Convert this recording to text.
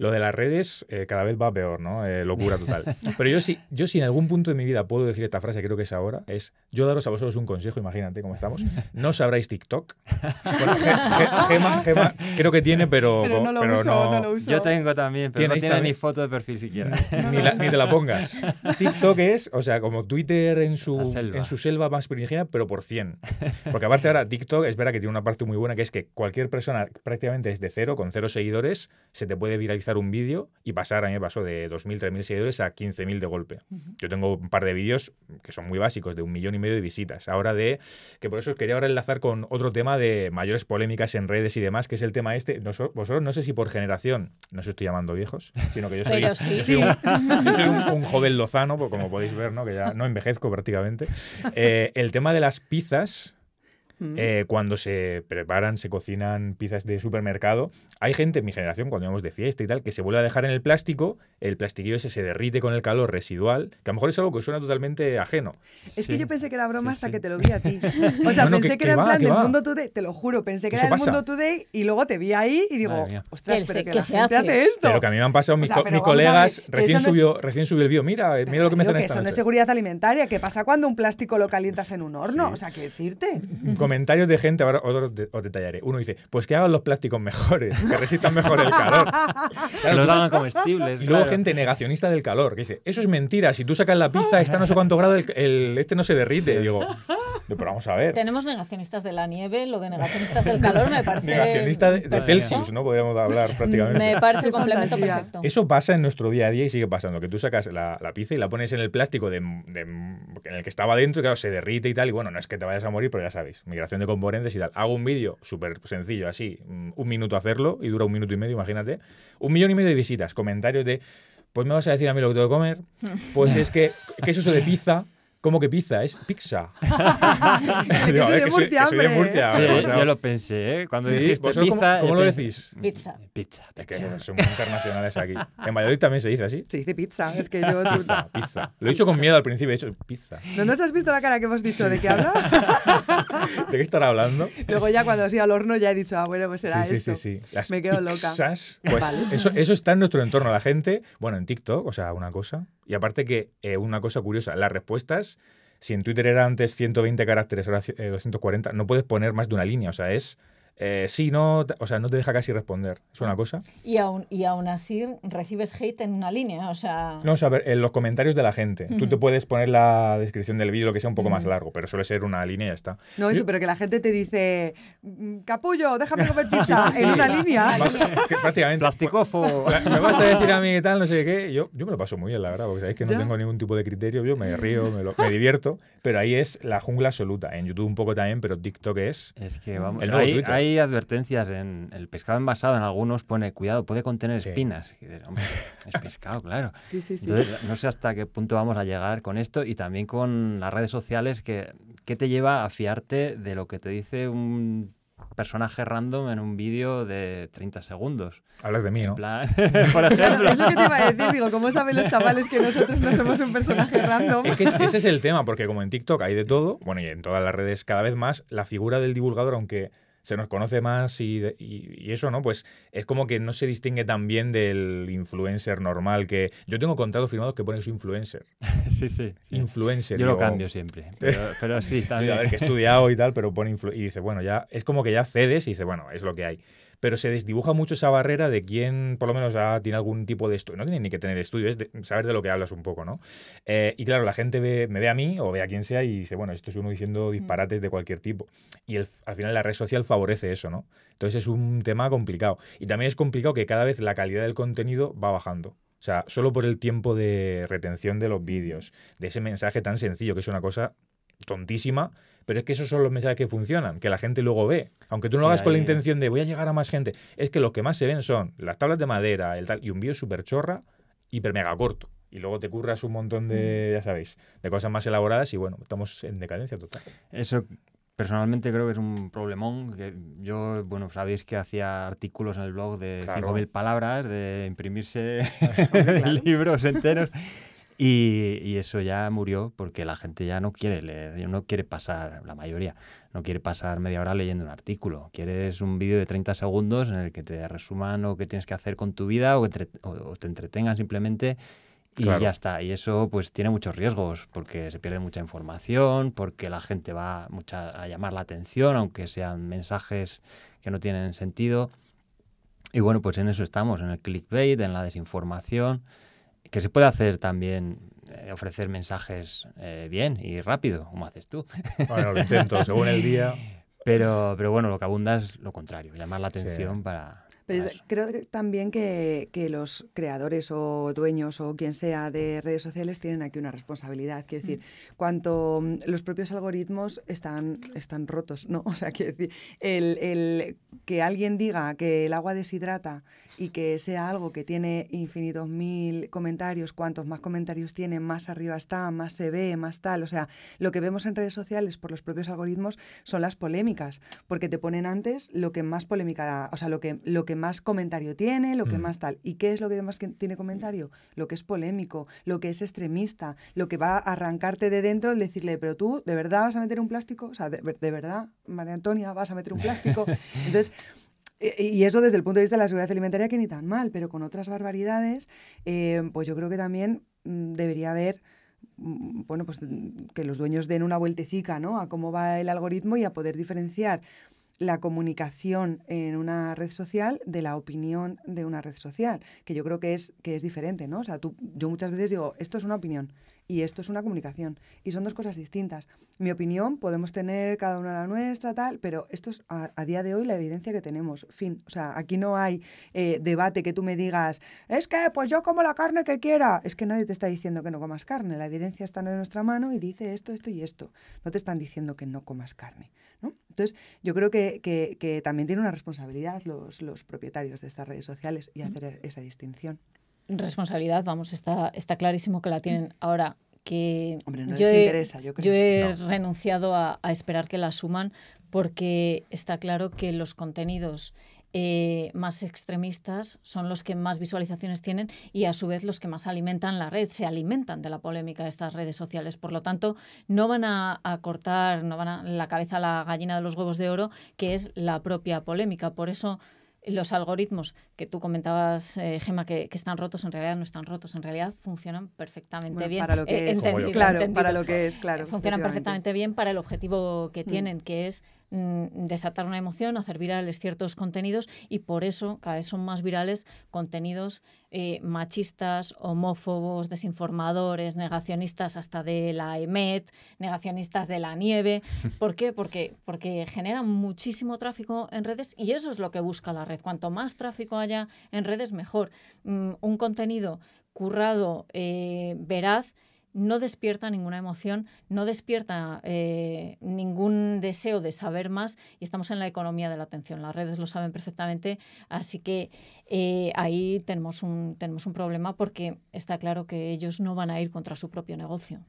Lo de las redes eh, cada vez va peor, ¿no? Eh, locura total. Pero yo sí, yo si en algún punto de mi vida puedo decir esta frase, creo que es ahora, es yo daros a vosotros un consejo, imagínate cómo estamos. No sabráis TikTok. Gema, creo que tiene, pero, no, lo uso, Yo tengo también, pero no tiene ni foto de perfil siquiera. ni, te la pongas. TikTok es, o sea, como Twitter en su, en su selva más primitiva pero por 100. Porque aparte ahora TikTok es verdad que tiene una parte muy buena, que es que cualquier persona prácticamente es de cero, con cero seguidores, se te puede viralizar un vídeo y pasar, a mí me pasó de 2.000, 3.000 seguidores a 15.000 de golpe. Yo tengo un par de vídeos que son muy básicos, de un millón y medio de visitas. Ahora de, que por eso os quería ahora enlazar con otro tema de mayores polémicas en redes y demás, que es el tema este. vosotros, no sé si por generación, no os estoy llamando viejos, sino que yo soy, un, joven lozano, pues como podéis ver, ¿no? que ya no envejezco prácticamente. Eh, el tema de las pizzas Mm. Eh, cuando se preparan, se cocinan pizzas de supermercado. Hay gente en mi generación, cuando vamos de fiesta y tal, que se vuelve a dejar en el plástico, el plastiquillo ese se derrite con el calor residual, que a lo mejor es algo que suena totalmente ajeno. Es que yo pensé que era broma hasta que te lo vi a ti. O sea, pensé que, era en plan del mundo today, te lo juro, pensé que era del mundo today y luego te vi ahí y digo, ostras, pero que, la gente hace? esto. Pero que a mí me han pasado mis, colegas, recién, subió, recién subió el vídeo, mira, eh, mira lo que me hacen esta Eso no seguridad alimentaria, ¿qué pasa cuando un plástico lo calientas en un horno? O sea, ¿qué decirte? comentarios de gente, ahora os detallaré. Uno dice, pues que hagan los plásticos mejores, que resistan mejor el calor. hagan comestibles. Y luego gente negacionista del calor, que dice, eso es mentira, si tú sacas la pizza, está no sé cuánto grado, el, este no se derrite. Digo, pero vamos a ver. Tenemos negacionistas de la nieve, lo de negacionistas del calor me parece. Negacionista de, Celsius, ¿no? Podríamos hablar prácticamente. Me parece complemento perfecto. Eso pasa en nuestro día a día y sigue pasando. Que tú sacas la, pizza y la pones en el plástico de, en el que estaba dentro y claro, se derrite y tal. Y bueno, no es que te vayas a morir, pero ya sabéis, migración de componentes y tal. Hago un vídeo súper sencillo, así, mm, un minuto hacerlo y dura un minuto y medio, imagínate. Un millón y medio de visitas, comentarios de pues me vas a decir a mí lo que tengo que comer, pues mm. es que, qué es eso de pizza, ¿Cómo que pizza? Es pizza. soy, de yo lo pensé, ¿eh? Cuando dijiste pizza... ¿Cómo, lo decís? Pizza. Pizza. Es que somos internacionales aquí. En Valladolid también se dice así. Se dice pizza. Es que yo... Pizza, pizza. Lo he dicho con miedo al principio, he dicho pizza. ¿No nos has visto la cara que hemos dicho? ¿De qué habla? ¿De qué estará hablando? Luego ya cuando hacía ido al horno ya he dicho, ah, bueno, pues será eso. Sí, sí, sí. Me quedo loca. Pues eso, eso está en nuestro entorno. La gente, bueno, en TikTok, o sea, una cosa... Y aparte que, eh, una cosa curiosa, las respuestas, si en Twitter era antes 120 caracteres, ahora 240, eh, no puedes poner más de una línea, o sea, es eh, sí, no, o sea, no te deja casi responder. Es una cosa. Y aún, y aún así recibes hate en una línea, o sea... No, o sea, en los comentarios de la gente. Tú te puedes poner la descripción del vídeo, lo que sea, un poco más largo, pero suele ser una línea y ya está. No, eso, pero que la gente te dice, mm, capullo, déjame comer pizza, en una línea. Más, Plasticofo. Me vas a decir a mí tal, no sé qué. Yo, yo me lo paso muy bien, la verdad, porque sabéis que no tengo ningún tipo de criterio. Yo me río, me, lo, divierto, pero ahí es la jungla absoluta. En YouTube un poco también, pero TikTok es... Es que vamos... El hay advertencias en el pescado envasado, en algunos pone cuidado, puede contener espinas. Y hombre, es pescado, claro. no sé hasta qué punto vamos a llegar con esto y también con las redes sociales, que, ¿qué te lleva a fiarte de lo que te dice un personaje random en un vídeo de 30 segundos. Hablas de mí, ¿no? es lo que te iba a decir. Digo, ¿cómo saben los chavales que nosotros no somos un personaje random? ese es el tema, porque como en TikTok hay de todo, bueno, y en todas las redes cada vez más, la figura del divulgador, aunque se nos conoce más y, y, eso, ¿no? Pues es como que no se distingue tan bien del influencer normal que... Yo tengo contratos firmados que ponen su influencer. sí, sí, Influencer. Yo lo cambio siempre, pero, pero sí, también. a ver, que he estudiado y tal, pero pone influencer. Y dice, bueno, ya es como que ya cedes y dice, bueno, es lo que hay pero se desdibuja mucho esa barrera de quién, por lo menos, ah, tiene algún tipo de estudio. No tiene ni que tener estudio, es saber de lo que hablas un poco, ¿no? Eh, y claro, la gente ve, me ve a mí o ve a quien sea y dice, bueno, esto es uno diciendo mm. disparates de cualquier tipo. Y al final la red social favorece eso, ¿no? Entonces es un tema complicado. Y también es complicado que cada vez la calidad del contenido va bajando. O sea, solo por el tiempo de retención de los vídeos, de ese mensaje tan sencillo, que es una cosa tontísima, pero es que esos son los mensajes que funcionan, que la gente luego ve. Aunque tú no lo hagas con la intención de voy a llegar a más gente, es que los que más se ven son las tablas de madera el tal, y un vídeo súper chorra, hiper mega corto. Y luego te curras un montón de, mm. ya sabéis, de cosas más elaboradas y bueno, estamos en decadencia total. Eso personalmente creo que es un problemón. Que yo, bueno, sabéis que hacía artículos en el blog de 5.000 palabras, de imprimirse libros enteros. Y, eso ya murió porque la gente ya no quiere leer, no quiere pasar, la mayoría, no quiere pasar media hora leyendo un artículo. Quieres un vídeo de 30 segundos en el que te resuman lo que tienes que hacer con tu vida o, te entretengan simplemente y ya está. Y eso pues tiene muchos riesgos porque se pierde mucha información, porque la gente va mucha, a llamar la atención, aunque sean mensajes que no tienen sentido. Y bueno, pues en eso estamos, en el clickbait, en la desinformación que se puede hacer también eh, ofrecer mensajes eh, bien y rápido, como haces tú. Bueno, lo intento, según el día. Pero, pero bueno, lo que abunda es lo contrario, llamar la atención para creo también que, los creadores o dueños o quien sea de redes sociales tienen aquí una responsabilidad. Quiero decir, mm. cuanto mm, los propios algoritmos están, están rotos, ¿no? O sea, quiero decir, el, el, que alguien diga que el agua deshidrata y que sea algo que tiene infinitos mil comentarios, cuantos más comentarios tiene, más arriba está, más se ve, más tal. O sea, lo que vemos en redes sociales por los propios algoritmos son las polémicas, porque te ponen antes lo que más polémica, o sea, lo que, lo que más comentario tiene, lo que mm. más tal. ¿Y qué es lo que más tiene comentario? Lo que es polémico, lo que es extremista, lo que va a arrancarte de dentro el decirle, pero tú, ¿de verdad vas a meter un plástico? O sea, ¿de, verdad, María Antonia, vas a meter un plástico? Entonces... Y eso desde el punto de vista de la seguridad alimentaria que ni tan mal, pero con otras barbaridades, eh, pues yo creo que también mm, debería haber mm, bueno, pues que los dueños den una vueltecica ¿no? a cómo va el algoritmo y a poder diferenciar la comunicación en una red social de la opinión de una red social, que yo creo que es, que es diferente, ¿no? O sea, tú, yo muchas veces digo, esto es una opinión, y esto es una comunicación. Y son dos cosas distintas. Mi opinión, podemos tener cada una la nuestra, tal, pero esto es a, día de hoy la evidencia que tenemos. Fin. O sea, aquí no hay eh, debate que tú me digas, es que pues yo como la carne que quiera. Es que nadie te está diciendo que no comas carne. La evidencia está en nuestra mano y dice esto, esto y esto. No te están diciendo que no comas carne. Entonces, yo creo que, también tiene una responsabilidad los, los propietarios de estas redes sociales y hacer esa distinción responsabilidad, vamos, está, está clarísimo que la tienen. Ahora, que yo, he, renunciado a, esperar que la suman porque está claro que los contenidos eh, más extremistas son los que más visualizaciones tienen y a su vez los que más alimentan la red, se alimentan de la polémica de estas redes sociales. Por lo tanto, no van a, cortar no van a, la cabeza a la gallina de los huevos de oro, que es la propia polémica. Por eso los algoritmos que tú comentabas, eh, Gema, que, están rotos, en realidad no están rotos, en realidad funcionan perfectamente bien. Para lo que eh, es, claro, para lo que es, claro. Funcionan perfectamente bien para el objetivo que mm. tienen, que es Mm, desatar una emoción, hacer virales ciertos contenidos y por eso cada vez son más virales contenidos eh, machistas, homófobos, desinformadores, negacionistas hasta de la EMET, negacionistas de la nieve. ¿Por qué? Porque, porque generan muchísimo tráfico en redes y eso es lo que busca la red. Cuanto más tráfico haya en redes, mejor. Mm, un contenido currado, eh, veraz, no despierta ninguna emoción, no despierta eh, ningún deseo de saber más y estamos en la economía de la atención. Las redes lo saben perfectamente, así que eh, ahí tenemos un problema porque está claro que ellos no van a ir contra su propio negocio.